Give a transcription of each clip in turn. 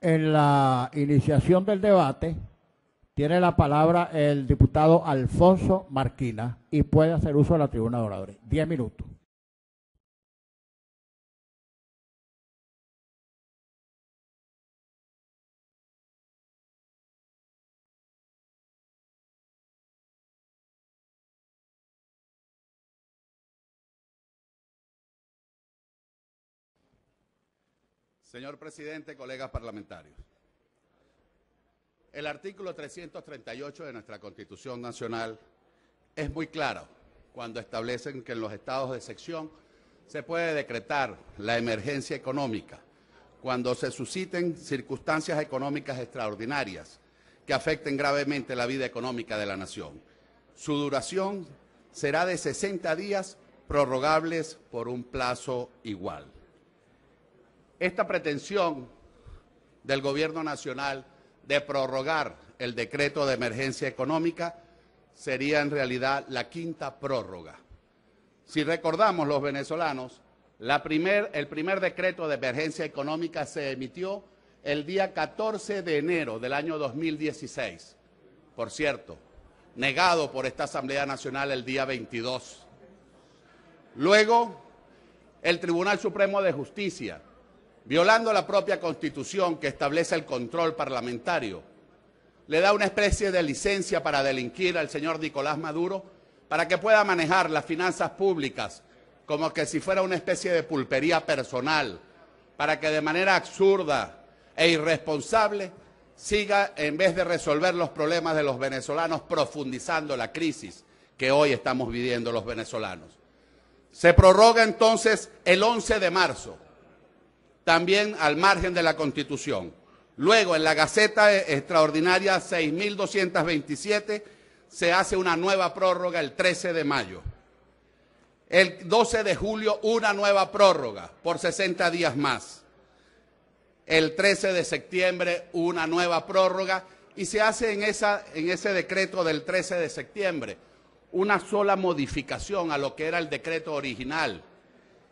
en la iniciación del debate tiene la palabra el diputado Alfonso Marquina y puede hacer uso de la tribuna de oradores. Diez minutos. Señor presidente, colegas parlamentarios. El artículo 338 de nuestra Constitución Nacional es muy claro cuando establecen que en los estados de sección se puede decretar la emergencia económica cuando se susciten circunstancias económicas extraordinarias que afecten gravemente la vida económica de la nación. Su duración será de 60 días prorrogables por un plazo igual esta pretensión del gobierno nacional de prorrogar el decreto de emergencia económica sería en realidad la quinta prórroga. Si recordamos los venezolanos, el primer decreto de emergencia económica se emitió el día 14 de enero del año 2016. Por cierto, negado por esta Asamblea Nacional el día 22. Luego, el Tribunal Supremo de Justicia violando la propia constitución que establece el control parlamentario, le da una especie de licencia para delinquir al señor Nicolás Maduro para que pueda manejar las finanzas públicas como que si fuera una especie de pulpería personal, para que de manera absurda e irresponsable siga, en vez de resolver los problemas de los venezolanos, profundizando la crisis que hoy estamos viviendo los venezolanos. Se prorroga entonces el 11 de marzo también al margen de la Constitución. Luego, en la Gaceta Extraordinaria 6227 se hace una nueva prórroga el 13 de mayo. El 12 de julio una nueva prórroga por 60 días más. El 13 de septiembre una nueva prórroga y se hace en, esa, en ese decreto del 13 de septiembre una sola modificación a lo que era el decreto original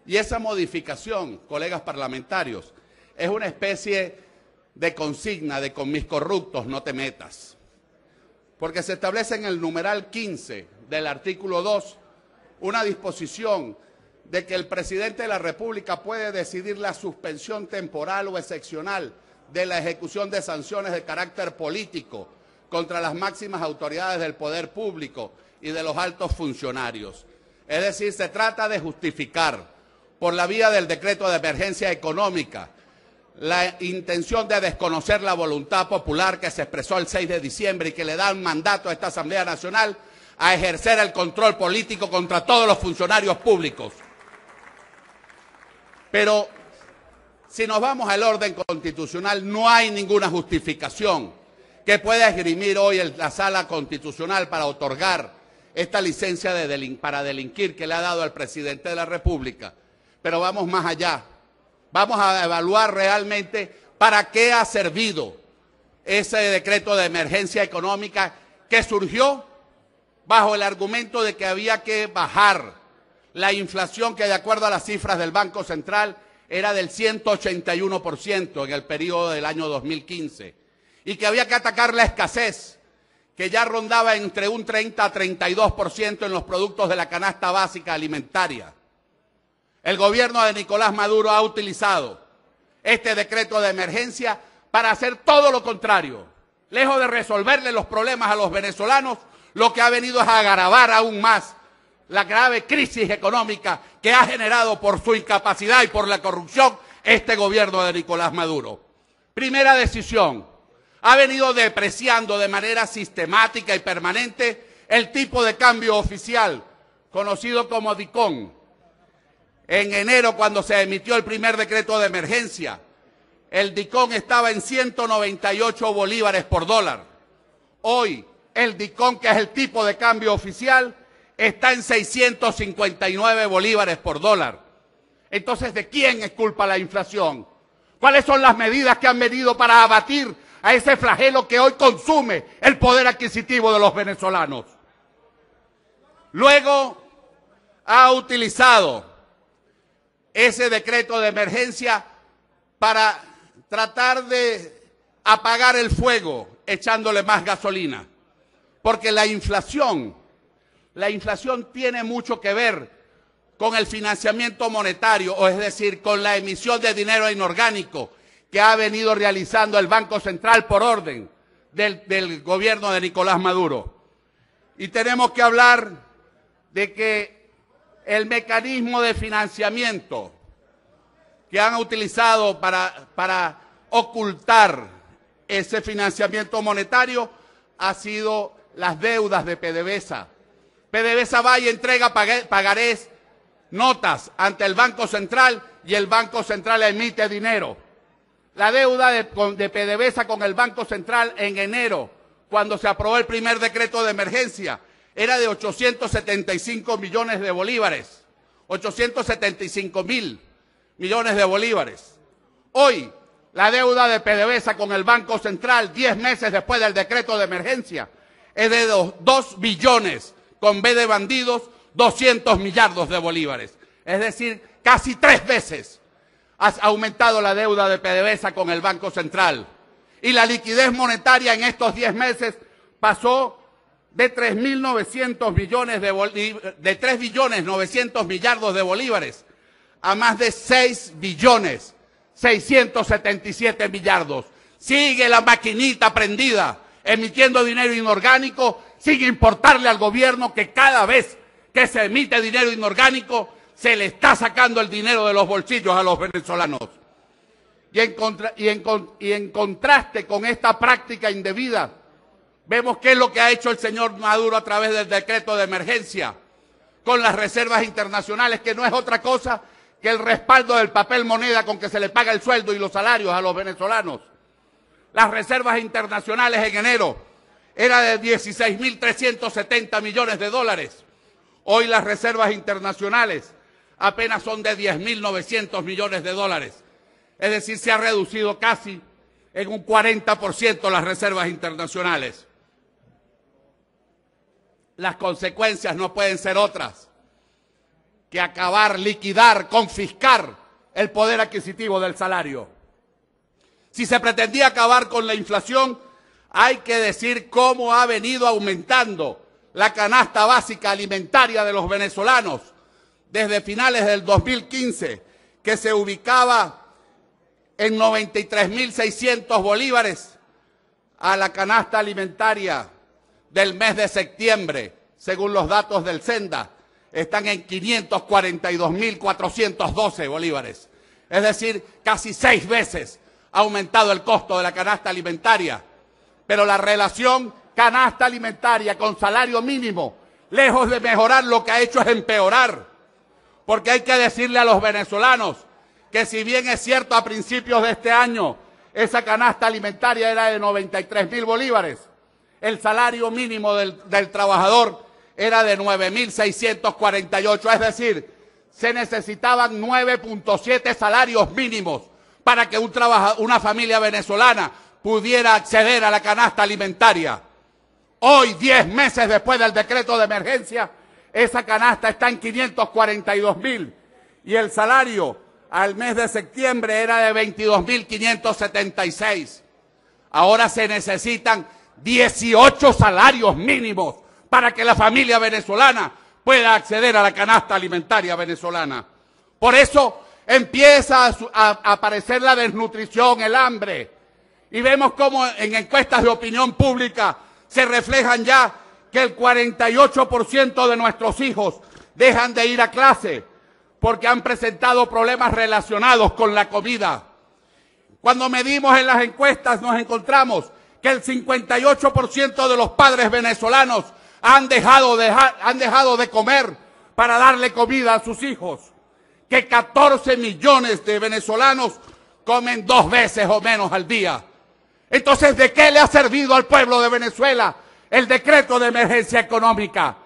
y esa modificación, colegas parlamentarios, es una especie de consigna de con mis corruptos no te metas. Porque se establece en el numeral 15 del artículo 2 una disposición de que el presidente de la República puede decidir la suspensión temporal o excepcional de la ejecución de sanciones de carácter político contra las máximas autoridades del poder público y de los altos funcionarios. Es decir, se trata de justificar por la vía del decreto de emergencia económica la intención de desconocer la voluntad popular que se expresó el 6 de diciembre y que le da un mandato a esta Asamblea Nacional a ejercer el control político contra todos los funcionarios públicos. Pero si nos vamos al orden constitucional, no hay ninguna justificación que pueda esgrimir hoy la sala constitucional para otorgar esta licencia para delinquir que le ha dado al presidente de la República pero vamos más allá. Vamos a evaluar realmente para qué ha servido ese decreto de emergencia económica que surgió bajo el argumento de que había que bajar la inflación que de acuerdo a las cifras del Banco Central era del 181% en el periodo del año 2015 y que había que atacar la escasez que ya rondaba entre un 30 a 32% en los productos de la canasta básica alimentaria el gobierno de Nicolás Maduro ha utilizado este decreto de emergencia para hacer todo lo contrario. Lejos de resolverle los problemas a los venezolanos, lo que ha venido es agravar aún más la grave crisis económica que ha generado por su incapacidad y por la corrupción este gobierno de Nicolás Maduro. Primera decisión, ha venido depreciando de manera sistemática y permanente el tipo de cambio oficial, conocido como DICON, en enero, cuando se emitió el primer decreto de emergencia, el DICON estaba en 198 bolívares por dólar. Hoy, el DICON, que es el tipo de cambio oficial, está en 659 bolívares por dólar. Entonces, ¿de quién es culpa la inflación? ¿Cuáles son las medidas que han medido para abatir a ese flagelo que hoy consume el poder adquisitivo de los venezolanos? Luego, ha utilizado ese decreto de emergencia para tratar de apagar el fuego echándole más gasolina. Porque la inflación, la inflación tiene mucho que ver con el financiamiento monetario, o es decir, con la emisión de dinero inorgánico que ha venido realizando el Banco Central por orden del, gobierno de Nicolás Maduro. Y tenemos que hablar de que el mecanismo de financiamiento que han utilizado para, ocultar ese financiamiento monetario ha sido las deudas de PDVSA. PDVSA va y entrega pagarés notas ante el Banco Central y el Banco Central emite dinero. La deuda de, de PDVSA con el Banco Central en enero, cuando se aprobó el primer decreto de emergencia, era de 875 millones de bolívares, 875 mil millones de bolívares. Hoy, la deuda de PDVSA con el Banco Central, 10 meses después del decreto de emergencia, es de 2 billones, con B de bandidos, 200 millardos de bolívares. Es decir, casi tres veces ha aumentado la deuda de PDVSA con el Banco Central. Y la liquidez monetaria en estos 10 meses pasó de 3.900 millones de, de 3 billones 900 millardos de bolívares a más de 6 billones 677 millardos. Sigue la maquinita prendida, emitiendo dinero inorgánico, sin importarle al gobierno que cada vez que se emite dinero inorgánico, se le está sacando el dinero de los bolsillos a los venezolanos. Y y en, y en contraste con esta práctica indebida, Vemos qué es lo que ha hecho el señor Maduro a través del decreto de emergencia con las reservas internacionales, que no es otra cosa que el respaldo del papel moneda con que se le paga el sueldo y los salarios a los venezolanos. Las reservas internacionales en enero era de 16.370 millones de dólares. Hoy las reservas internacionales apenas son de 10.900 millones de dólares. Es decir, se ha reducido casi en un 40% las reservas internacionales las consecuencias no pueden ser otras que acabar, liquidar, confiscar el poder adquisitivo del salario. Si se pretendía acabar con la inflación, hay que decir cómo ha venido aumentando la canasta básica alimentaria de los venezolanos desde finales del 2015, que se ubicaba en 93.600 bolívares a la canasta alimentaria del mes de septiembre, según los datos del Senda, están en 542.412 bolívares. Es decir, casi seis veces ha aumentado el costo de la canasta alimentaria. Pero la relación canasta alimentaria con salario mínimo, lejos de mejorar, lo que ha hecho es empeorar. Porque hay que decirle a los venezolanos que si bien es cierto a principios de este año, esa canasta alimentaria era de 93.000 bolívares, el salario mínimo del, trabajador era de 9.648, es decir, se necesitaban 9.7 salarios mínimos para que un una familia venezolana pudiera acceder a la canasta alimentaria. Hoy, 10 meses después del decreto de emergencia, esa canasta está en 542.000 mil y el salario al mes de septiembre era de 22.576. Ahora se necesitan 18 salarios mínimos para que la familia venezolana pueda acceder a la canasta alimentaria venezolana. Por eso empieza a, aparecer la desnutrición, el hambre. Y vemos cómo en encuestas de opinión pública se reflejan ya que el 48% de nuestros hijos dejan de ir a clase porque han presentado problemas relacionados con la comida. Cuando medimos en las encuestas nos encontramos que el 58% de los padres venezolanos han dejado, de, han dejado de comer para darle comida a sus hijos, que 14 millones de venezolanos comen dos veces o menos al día. Entonces, ¿de qué le ha servido al pueblo de Venezuela el decreto de emergencia económica?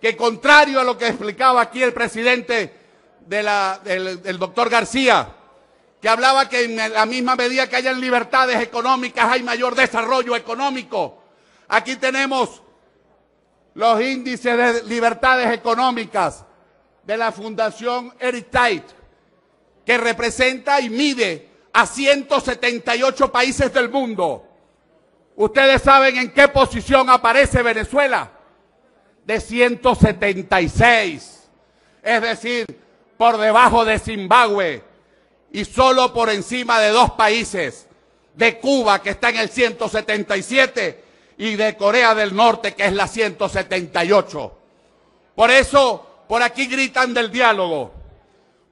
Que contrario a lo que explicaba aquí el presidente del doctor García, que hablaba que en la misma medida que hayan libertades económicas hay mayor desarrollo económico. Aquí tenemos los índices de libertades económicas de la Fundación Heritage, que representa y mide a 178 países del mundo. Ustedes saben en qué posición aparece Venezuela. De 176. Es decir, por debajo de Zimbabue, y solo por encima de dos países, de Cuba que está en el 177 y de Corea del Norte que es la 178. Por eso, por aquí gritan del diálogo,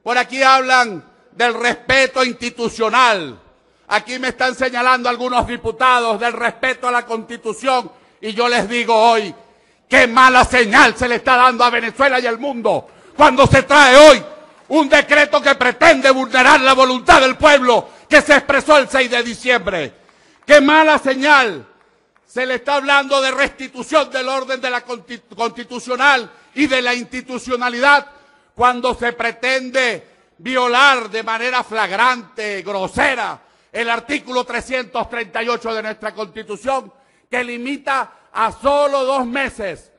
por aquí hablan del respeto institucional. Aquí me están señalando algunos diputados del respeto a la Constitución y yo les digo hoy, qué mala señal se le está dando a Venezuela y al mundo cuando se trae hoy un decreto que pretende vulnerar la voluntad del pueblo que se expresó el 6 de diciembre. Qué mala señal. Se le está hablando de restitución del orden de la constitucional y de la institucionalidad cuando se pretende violar de manera flagrante, grosera, el artículo 338 de nuestra Constitución, que limita a solo dos meses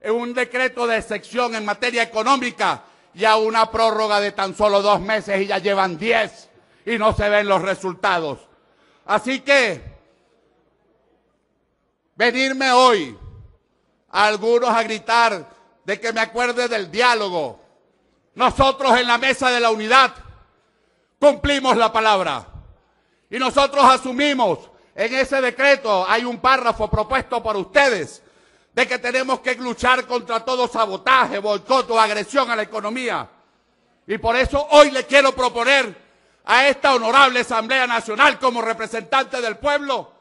en un decreto de excepción en materia económica ya una prórroga de tan solo dos meses y ya llevan diez y no se ven los resultados. Así que venirme hoy a algunos a gritar de que me acuerde del diálogo. Nosotros en la mesa de la unidad cumplimos la palabra y nosotros asumimos en ese decreto hay un párrafo propuesto por ustedes de que tenemos que luchar contra todo sabotaje, boicot o agresión a la economía. Y por eso hoy le quiero proponer a esta honorable Asamblea Nacional como representante del pueblo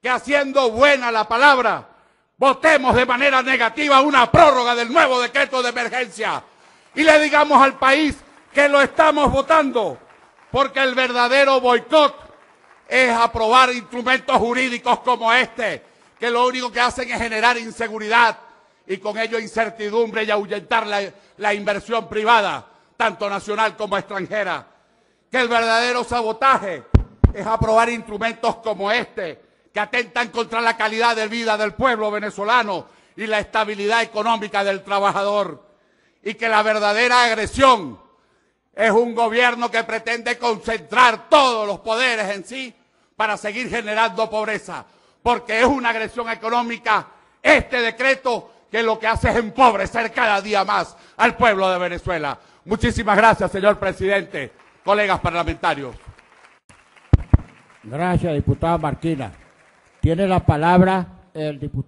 que haciendo buena la palabra, votemos de manera negativa una prórroga del nuevo decreto de emergencia y le digamos al país que lo estamos votando, porque el verdadero boicot es aprobar instrumentos jurídicos como este que lo único que hacen es generar inseguridad y con ello incertidumbre y ahuyentar la, inversión privada, tanto nacional como extranjera. Que el verdadero sabotaje es aprobar instrumentos como este, que atentan contra la calidad de vida del pueblo venezolano y la estabilidad económica del trabajador. Y que la verdadera agresión es un gobierno que pretende concentrar todos los poderes en sí para seguir generando pobreza porque es una agresión económica este decreto que lo que hace es empobrecer cada día más al pueblo de Venezuela. Muchísimas gracias, señor presidente, colegas parlamentarios. Gracias, diputada Martina. Tiene la palabra el diputado.